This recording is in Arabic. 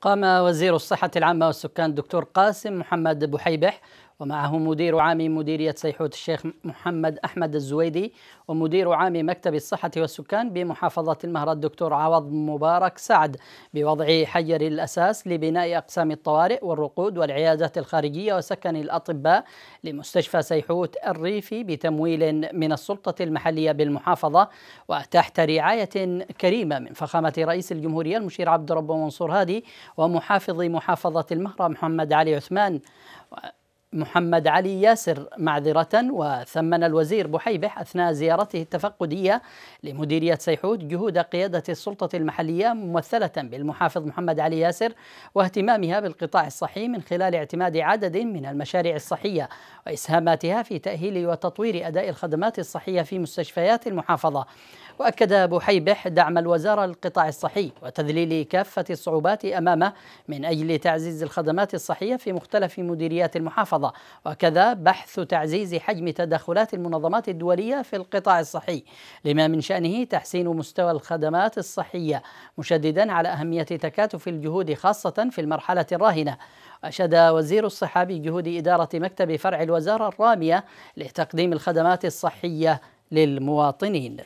قام وزير الصحة العامة والسكان الدكتور قاسم محمد بحيبح ومعه مدير عام مديرية سيحوت الشيخ محمد أحمد الزويدي ومدير عام مكتب الصحة والسكان بمحافظة المهرة الدكتور عوض مبارك سعد بوضع حجر الأساس لبناء أقسام الطوارئ والرقود والعيادات الخارجية وسكن الأطباء لمستشفى سيحوت الريفي بتمويل من السلطة المحلية بالمحافظة وتحت رعاية كريمة من فخامة رئيس الجمهورية المشير عبد ربه منصور هادي ومحافظ محافظة المهرة محمد علي عثمان محمد علي ياسر معذرة وثمن الوزير بحيبح أثناء زيارته التفقدية لمديرية سيحوت جهود قيادة السلطة المحلية ممثلة بالمحافظ محمد علي ياسر واهتمامها بالقطاع الصحي من خلال اعتماد عدد من المشاريع الصحية وإسهاماتها في تأهيل وتطوير أداء الخدمات الصحية في مستشفيات المحافظة وأكد بحيبح دعم الوزارة للقطاع الصحي وتذليل كافة الصعوبات أمامه من أجل تعزيز الخدمات الصحية في مختلف مديريات المحافظة المحافظة وكذا بحث تعزيز حجم تدخلات المنظمات الدولية في القطاع الصحي لما من شأنه تحسين مستوى الخدمات الصحية مشددا على أهمية تكاتف الجهود خاصة في المرحلة الراهنة أشد وزير الصحة بجهود إدارة مكتب فرع الوزارة الرامية لتقديم الخدمات الصحية للمواطنين